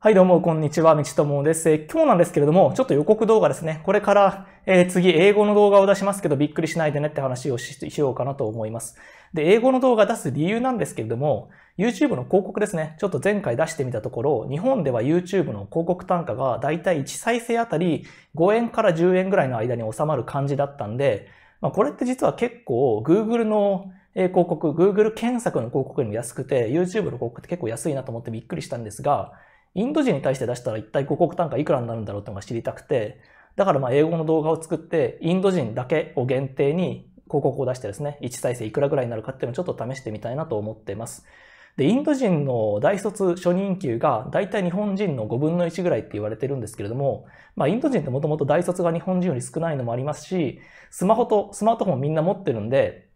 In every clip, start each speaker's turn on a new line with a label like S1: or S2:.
S1: はい、どうも、こんにちは。道友です。えー、今日なんですけれども、ちょっと予告動画ですね。これから、えー、次、英語の動画を出しますけど、びっくりしないでねって話をしようかなと思います。で、英語の動画出す理由なんですけれども、YouTube の広告ですね。ちょっと前回出してみたところ、日本では YouTube の広告単価がだいたい1再生あたり5円から10円ぐらいの間に収まる感じだったんで、まあ、これって実は結構 Google の広告、Google 検索の広告よりも安くて、YouTube の広告って結構安いなと思ってびっくりしたんですが、インド人に対して出したら一体広告単価いくらになるんだろうっていうのが知りたくて、だからまあ英語の動画を作って、インド人だけを限定に広告を出してですね、1再生いくらぐらいになるかっていうのをちょっと試してみたいなと思っています。で、インド人の大卒初任給が大体日本人の5分の1ぐらいって言われてるんですけれども、まあインド人ってもともと大卒が日本人より少ないのもありますし、スマホと、スマートフォンみんな持ってるんで、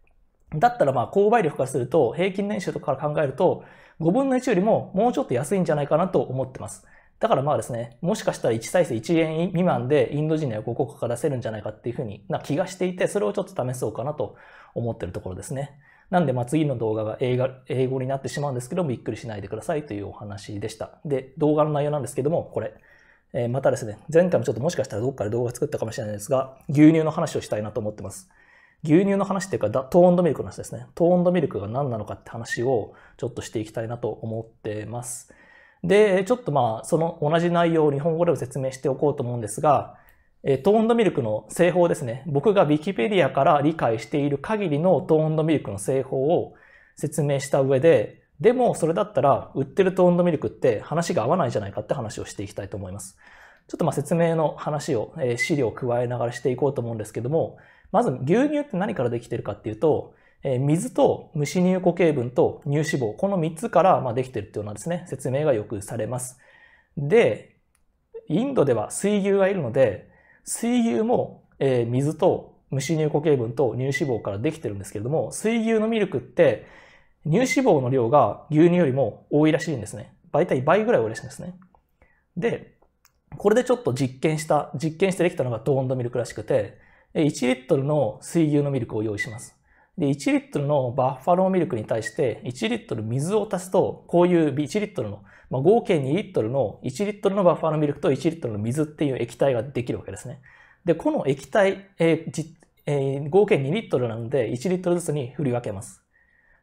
S1: だったらまあ購買力からすると、平均年収とかから考えると、5分の1よりももうちょっと安いんじゃないかなと思ってます。だからまあですね、もしかしたら1再生1円未満でインド人には5個かからせるんじゃないかっていうふうにな気がしていて、それをちょっと試そうかなと思ってるところですね。なんでまあ次の動画が英語になってしまうんですけどびっくりしないでくださいというお話でした。で、動画の内容なんですけども、これ。えまたですね、前回もちょっともしかしたらどっかで動画作ったかもしれないですが、牛乳の話をしたいなと思ってます。牛乳の話っていうか、トーンドミルクの話ですね。トーンドミルクが何なのかって話をちょっとしていきたいなと思ってます。で、ちょっとまあ、その同じ内容を日本語でも説明しておこうと思うんですが、えトーンドミルクの製法ですね。僕が Wikipedia から理解している限りのトーンドミルクの製法を説明した上で、でもそれだったら売ってるトーンドミルクって話が合わないじゃないかって話をしていきたいと思います。ちょっとまあ説明の話を、え資料を加えながらしていこうと思うんですけども、まず牛乳って何からできてるかっていうと、え水と無歯乳固形分と乳脂肪、この3つからまできてるっていうようなですね、説明がよくされます。で、インドでは水牛がいるので、水牛も、え水と無歯乳固形分と乳脂肪からできてるんですけれども、水牛のミルクって乳脂肪の量が牛乳よりも多いらしいんですね。大体倍ぐらい多いらしいんですね。で、これでちょっと実験した、実験してできたのがドーンドミルクらしくて、1リットルの水牛のミルクを用意します。で、1リットルのバッファローミルクに対して、1リットル水を足すと、こういう1リットルの、まあ、合計2リットルの、1リットルのバッファローミルクと1リットルの水っていう液体ができるわけですね。で、この液体、えーえー、合計2リットルなので、1リットルずつに振り分けます。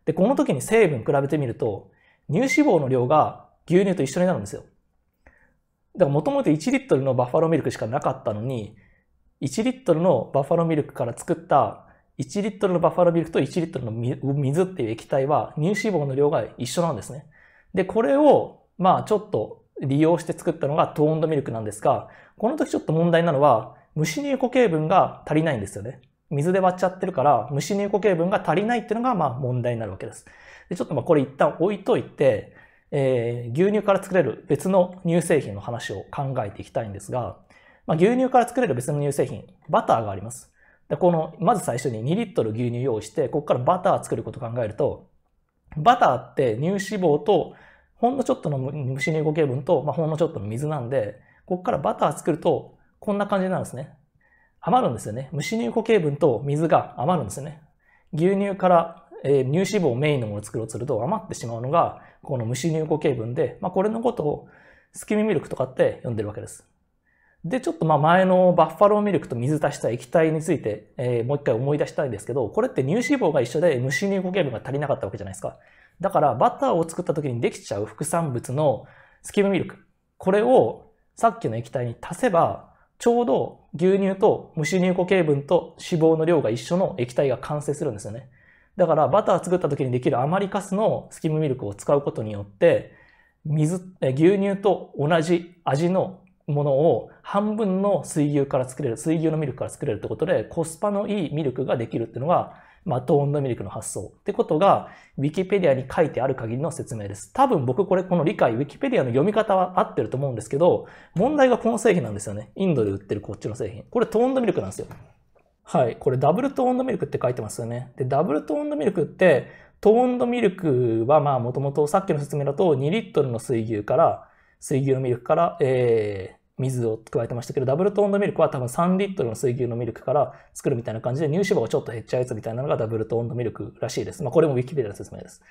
S1: で、この時に成分比べてみると、乳脂肪の量が牛乳と一緒になるんですよ。だからもともと1リットルのバッファローミルクしかなかったのに、1リットルのバファローミルクから作った1リットルのバファローミルクと1リットルの水っていう液体は乳脂肪の量が一緒なんですね。で、これを、まあちょっと利用して作ったのがトーンドミルクなんですが、この時ちょっと問題なのは、虫乳固形分が足りないんですよね。水で割っちゃってるから、虫乳固形分が足りないっていうのが、まあ問題になるわけです。で、ちょっとまあこれ一旦置いといて、えー、牛乳から作れる別の乳製品の話を考えていきたいんですが、まあ、牛乳から作れる別の乳製品、バターがあります。で、この、まず最初に2リットル牛乳用意して、ここからバター作ることを考えると、バターって乳脂肪と、ほんのちょっとの虫脂乳固形分と、まあ、ほんのちょっとの水なんで、ここからバター作ると、こんな感じになるんですね。余るんですよね。虫脂乳固形分と水が余るんですよね。牛乳から、えー、乳脂肪をメインのものを作ろうとすると余ってしまうのが、この虫脂乳固形分で、まあ、これのことをスキミミルクとかって呼んでるわけです。で、ちょっとまあ前のバッファローミルクと水足した液体について、えー、もう一回思い出したいんですけど、これって乳脂肪が一緒で虫乳固形分が足りなかったわけじゃないですか。だからバターを作った時にできちゃう副産物のスキムミルク。これをさっきの液体に足せば、ちょうど牛乳と虫乳固形分と脂肪の量が一緒の液体が完成するんですよね。だからバター作った時にできる余りカスのスキムミルクを使うことによって、水、牛乳と同じ味のものを半分の水牛から作れる、水牛のミルクから作れるってことで、コスパのいいミルクができるっていうのが、まあ、トーンドミルクの発想ってことが、ウィキペディアに書いてある限りの説明です。多分僕これ、この理解、ウィキペディアの読み方は合ってると思うんですけど、問題がこの製品なんですよね。インドで売ってるこっちの製品。これトーンドミルクなんですよ。はい。これダブルトーンドミルクって書いてますよね。で、ダブルトーンドミルクって、トーンドミルクはまあもともとさっきの説明だと2リットルの水牛から水牛のミルクから、えー、水を加えてましたけど、ダブルトーンドミルクは多分3リットルの水牛のミルクから作るみたいな感じで、乳脂肪がちょっと減っちゃうやつみたいなのがダブルトーンドミルクらしいです。まあ、これもウィキペディアの説明です。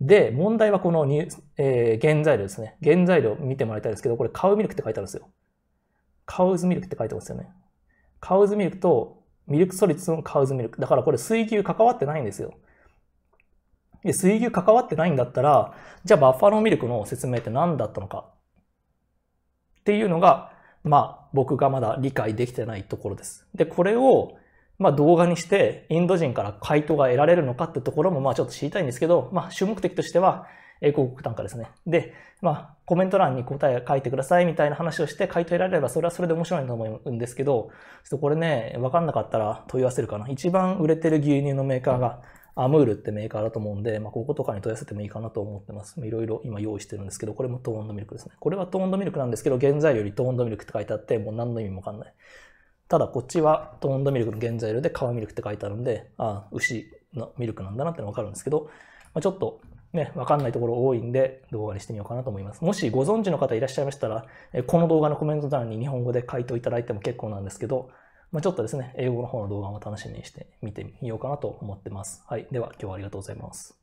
S1: で、問題はこのに、えー、原材料ですね。原材料見てもらいたいですけど、これカウミルクって書いてあるんですよ。カウズミルクって書いてますよね。カウズミルクとミルクソリッツのカウズミルク。だからこれ水牛関わってないんですよ。で、水牛関わってないんだったら、じゃあバッファローミルクの説明って何だったのかっていうのが、まあ、僕がまだ理解できてないところです。で、これを、まあ、動画にして、インド人から回答が得られるのかってところも、まあ、ちょっと知りたいんですけど、まあ、主目的としては、英国単価ですね。で、まあ、コメント欄に答え書いてくださいみたいな話をして回答得られれば、それはそれで面白いと思うんですけど、ちょっとこれね、わかんなかったら問い合わせるかな。一番売れてる牛乳のメーカーがアムールってメーカーだと思うんで、まあ、こことかに問い合わせてもいいかなと思ってます。いろいろ今用意してるんですけど、これもトーンドミルクですね。これはトーンドミルクなんですけど、原材料にトーンドミルクって書いてあって、もう何の意味もわかんない。ただこっちはトーンドミルクの原材料でカミルクって書いてあるんで、ああ、牛のミルクなんだなってのわかるんですけど、まあ、ちょっとね、わかんないところ多いんで動画にしてみようかなと思います。もしご存知の方いらっしゃいましたら、この動画のコメント欄に日本語で回答いただいても結構なんですけど、まあ、ちょっとですね、英語の方の動画も楽しみにして見てみようかなと思ってます。はい。では、今日はありがとうございます。